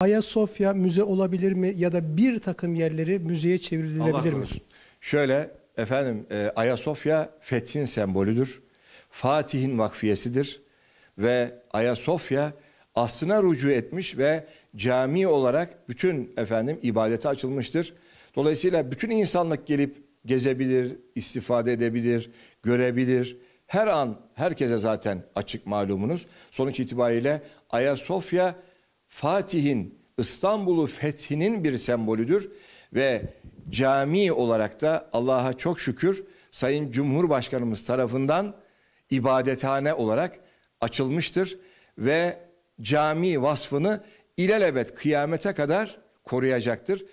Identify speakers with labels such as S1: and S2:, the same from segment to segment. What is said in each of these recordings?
S1: Ayasofya müze olabilir mi ya da bir takım yerleri müzeye çevrilebilir mi? Şöyle efendim e, Ayasofya fethin sembolüdür. Fatih'in vakfiyesidir ve Ayasofya aslına rucu etmiş ve cami olarak bütün efendim ibadete açılmıştır. Dolayısıyla bütün insanlık gelip gezebilir, istifade edebilir, görebilir. Her an herkese zaten açık malumunuz. Sonuç itibariyle Ayasofya Fatih'in İstanbul'u fethinin bir sembolüdür ve cami olarak da Allah'a çok şükür Sayın Cumhurbaşkanımız tarafından ibadethane olarak açılmıştır ve cami vasfını ilelebet kıyamete kadar koruyacaktır.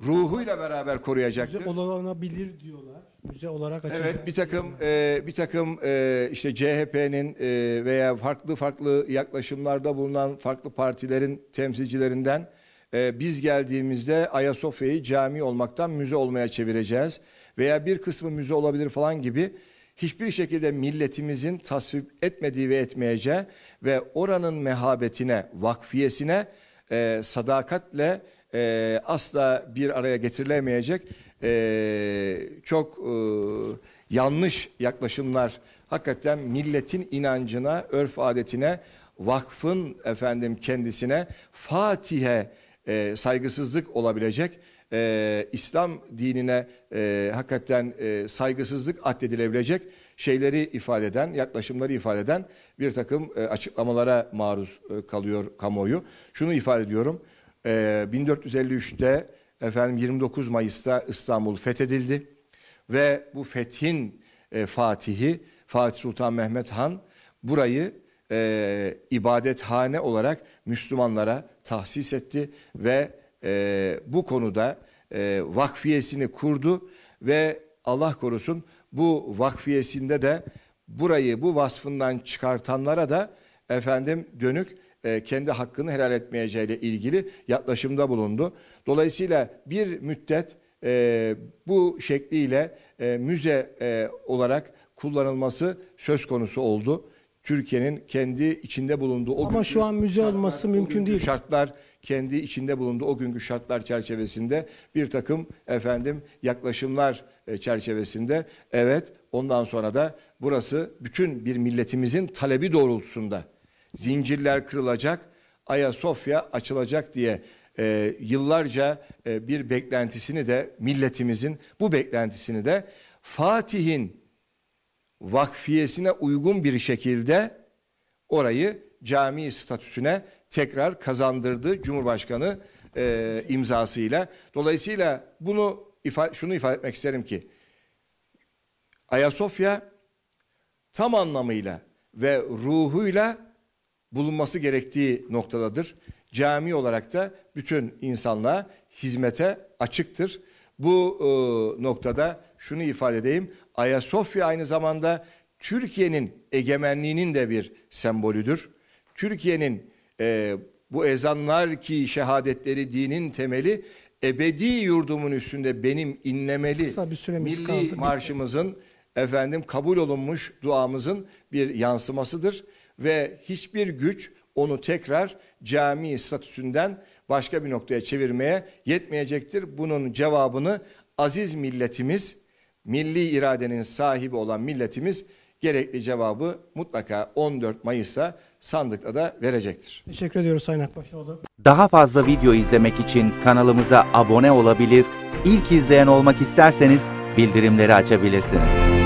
S1: Ruhuyla beraber koruyacaktır. Bize olanabilir diyorlar müze olarak açılacak. Evet bir takım e, bir takım e, işte CHP'nin e, veya farklı farklı yaklaşımlarda bulunan farklı partilerin temsilcilerinden e, biz geldiğimizde Ayasofya'yı cami olmaktan müze olmaya çevireceğiz veya bir kısmı müze olabilir falan gibi hiçbir şekilde milletimizin tasvip etmediği ve etmeyeceği ve oranın mehabetine, vakfiyesine e, sadakatle e, asla bir araya getirilemeyecek e, çok e, yanlış yaklaşımlar hakikaten milletin inancına, örf adetine, vakfın efendim kendisine Fatih'e e, saygısızlık olabilecek e, İslam dinine e, hakikaten e, saygısızlık addedilebilecek şeyleri ifade eden, yaklaşımları ifade eden bir takım e, açıklamalara maruz e, kalıyor kamuoyu. Şunu ifade ediyorum, e, 1453'te efendim 29 Mayıs'ta İstanbul fethedildi ve bu fethin e, fatihi Fatih Sultan Mehmet Han burayı e, ibadethane olarak Müslümanlara tahsis etti ve e, bu konuda e, vakfiyesini kurdu ve Allah korusun bu vakfiyesinde de burayı bu vasfından çıkartanlara da efendim dönük e, kendi hakkını helal etmeyeceğiyle ilgili yaklaşımda bulundu. Dolayısıyla bir müddet e, bu şekliyle e, müze olarak kullanılması söz konusu oldu. Türkiye'nin kendi içinde bulunduğu o Ama şu an müze olması mümkün değil. Şartlar kendi içinde bulunduğu o günkü şartlar çerçevesinde bir takım efendim yaklaşımlar çerçevesinde evet ondan sonra da burası bütün bir milletimizin talebi doğrultusunda zincirler kırılacak, Ayasofya açılacak diye e, yıllarca e, bir beklentisini de milletimizin bu beklentisini de Fatih'in vakfiyesine uygun bir şekilde orayı cami statüsüne tekrar kazandırdı Cumhurbaşkanı e, imzasıyla. Dolayısıyla bunu ifa şunu ifade etmek isterim ki Ayasofya tam anlamıyla ve ruhuyla bulunması gerektiği noktadadır. Cami olarak da bütün insanlığa hizmete açıktır. Bu e, noktada şunu ifade edeyim. Ayasofya aynı zamanda Türkiye'nin egemenliğinin de bir sembolüdür. Türkiye'nin e, bu ezanlar ki şehadetleri dinin temeli ebedi yurdumun üstünde benim inlemeli bir milli kaldı. marşımızın efendim kabul olunmuş duamızın bir yansımasıdır ve hiçbir güç onu tekrar cami statüsünden başka bir noktaya çevirmeye yetmeyecektir. Bunun cevabını aziz milletimiz, milli iradenin sahibi olan milletimiz gerekli cevabı mutlaka 14 Mayıs'a sandıkta da verecektir. Teşekkür ediyoruz Sayın Akbaşoğlu. Daha fazla video izlemek için kanalımıza abone olabilir, ilk izleyen olmak isterseniz bildirimleri açabilirsiniz.